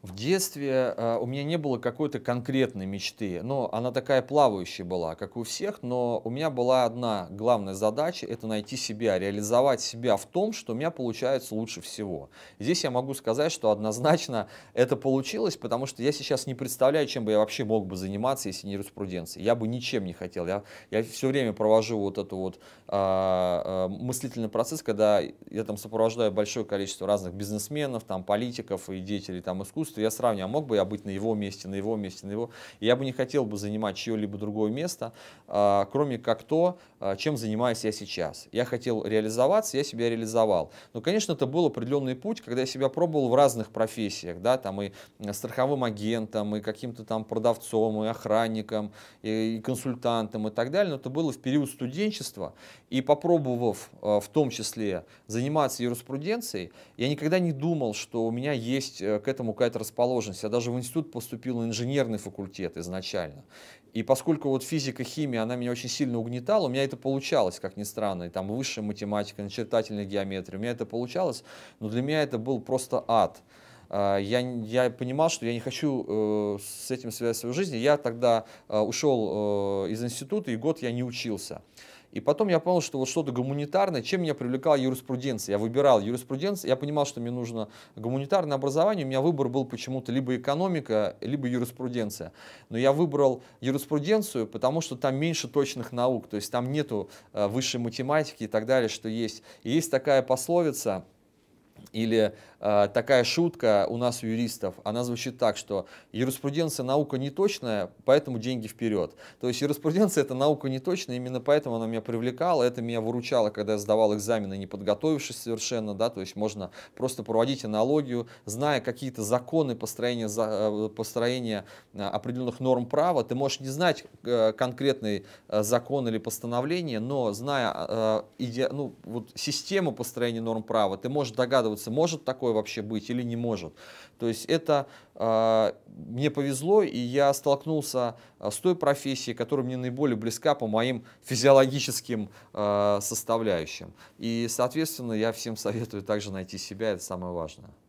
В детстве э, у меня не было какой-то конкретной мечты, но она такая плавающая была, как у всех, но у меня была одна главная задача, это найти себя, реализовать себя в том, что у меня получается лучше всего. Здесь я могу сказать, что однозначно это получилось, потому что я сейчас не представляю, чем бы я вообще мог бы заниматься, если не юриспруденцией. Я бы ничем не хотел, я, я все время провожу вот этот вот э, э, мыслительный процесс, когда я там сопровождаю большое количество разных бизнесменов, там политиков и деятелей там искусства, чувства, я сравниваю, а мог бы я быть на его месте, на его месте, на его... я бы не хотел бы занимать чье-либо другое место, а, кроме как то, а, чем занимаюсь я сейчас. Я хотел реализоваться, я себя реализовал. Но, конечно, это был определенный путь, когда я себя пробовал в разных профессиях, да, там и э, страховым агентом, и каким-то там продавцом, и охранником, и консультантом, и так далее. Но это было в период студенчества, и попробовав э, в том числе заниматься юриспруденцией, я никогда не думал, что у меня есть э, к этому какая-то расположенность. Я даже в институт поступил на инженерный факультет изначально. И поскольку вот физика, химия, она меня очень сильно угнетала, у меня это получалось, как ни странно, и там высшая математика, начертательная геометрия, у меня это получалось, но для меня это был просто ад. А, я, я понимал, что я не хочу э, с этим связать свою жизнь. Я тогда э, ушел э, из института, и год я не учился. И потом я понял, что вот что-то гуманитарное, чем меня привлекала юриспруденция. Я выбирал юриспруденцию, я понимал, что мне нужно гуманитарное образование. У меня выбор был почему-то либо экономика, либо юриспруденция. Но я выбрал юриспруденцию, потому что там меньше точных наук, то есть там нету э, высшей математики и так далее, что есть. И есть такая пословица – или э, такая шутка у нас у юристов, она звучит так, что юриспруденция наука не точная, поэтому деньги вперед. То есть юриспруденция это наука не точная, именно поэтому она меня привлекала, это меня выручало, когда я сдавал экзамены, не подготовившись совершенно, да, то есть можно просто проводить аналогию, зная какие-то законы построения, за, э, построения э, определенных норм права, ты можешь не знать э, конкретный закон или постановление, но зная э, иде, ну, вот систему построения норм права, ты можешь догадываться, складываться, может такое вообще быть или не может. То есть это э, мне повезло, и я столкнулся а, с той профессией, которая мне наиболее близка по моим физиологическим э, составляющим. И, соответственно, я всем советую также найти себя, это самое важное.